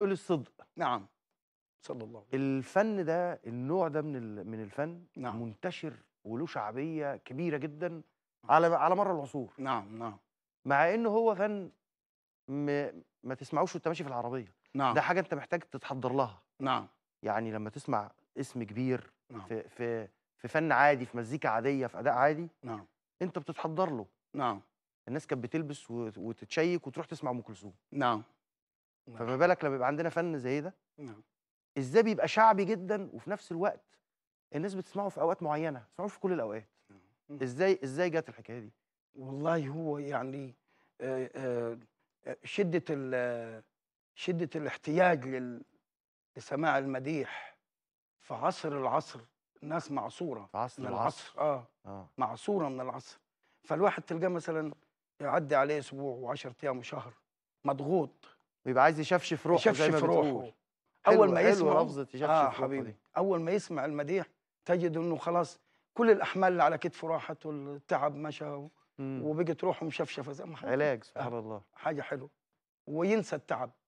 قول الصدق نعم صلى الله عليه وسلم الفن ده النوع ده من من الفن نعم. منتشر وله شعبيه كبيره جدا نعم. على على مر العصور نعم نعم مع انه هو فن م... ما تسمعوش وانت ماشي في العربيه نعم ده حاجه انت محتاج تتحضر لها نعم يعني لما تسمع اسم كبير نعم. في في في فن عادي في مزيكا عاديه في اداء عادي نعم انت بتتحضر له نعم الناس كانت بتلبس وتتشيك وتروح تسمع ام كلثوم نعم نعم. فما بالك لما يبقى عندنا فن زي ده نعم. ازاي بيبقى شعبي جدا وفي نفس الوقت الناس بتسمعه في اوقات معينه ما في كل الاوقات نعم. ازاي ازاي جت الحكايه دي والله هو يعني شده شده الاحتياج لسماع المديح في عصر العصر الناس معصوره في عصر من العصر, العصر. آه. اه معصوره من العصر فالواحد تلقاه مثلا يعدي عليه اسبوع و10 ايام وشهر مضغوط بيبقى عايز يشفشف روحه يشفشف زي ما روحه اول ما يسمع لفظه آه حبيبي اول ما يسمع المديح تجد انه خلاص كل الاحمال اللي على كتفه راحت والتعب مشى وبقت روحه مشفشفه زي ما علاج سبحان آه. الله حاجه حلوه وينسى التعب